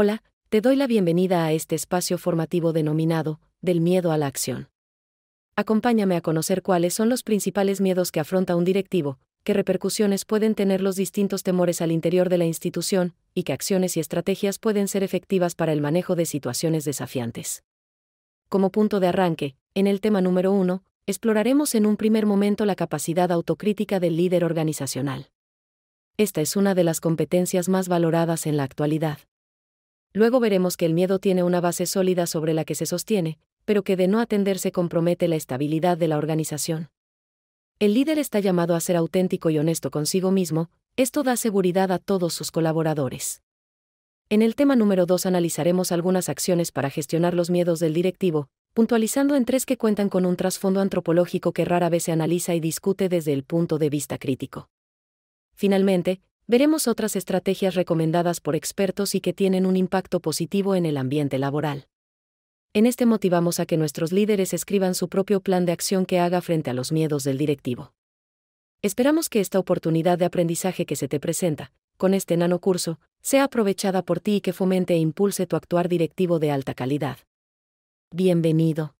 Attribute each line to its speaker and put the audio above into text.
Speaker 1: Hola, te doy la bienvenida a este espacio formativo denominado, Del miedo a la acción. Acompáñame a conocer cuáles son los principales miedos que afronta un directivo, qué repercusiones pueden tener los distintos temores al interior de la institución, y qué acciones y estrategias pueden ser efectivas para el manejo de situaciones desafiantes. Como punto de arranque, en el tema número uno, exploraremos en un primer momento la capacidad autocrítica del líder organizacional. Esta es una de las competencias más valoradas en la actualidad, Luego veremos que el miedo tiene una base sólida sobre la que se sostiene, pero que de no atenderse compromete la estabilidad de la organización. El líder está llamado a ser auténtico y honesto consigo mismo, esto da seguridad a todos sus colaboradores. En el tema número 2 analizaremos algunas acciones para gestionar los miedos del directivo, puntualizando en tres que cuentan con un trasfondo antropológico que rara vez se analiza y discute desde el punto de vista crítico. Finalmente, veremos otras estrategias recomendadas por expertos y que tienen un impacto positivo en el ambiente laboral. En este motivamos a que nuestros líderes escriban su propio plan de acción que haga frente a los miedos del directivo. Esperamos que esta oportunidad de aprendizaje que se te presenta, con este nano curso, sea aprovechada por ti y que fomente e impulse tu actuar directivo de alta calidad. Bienvenido.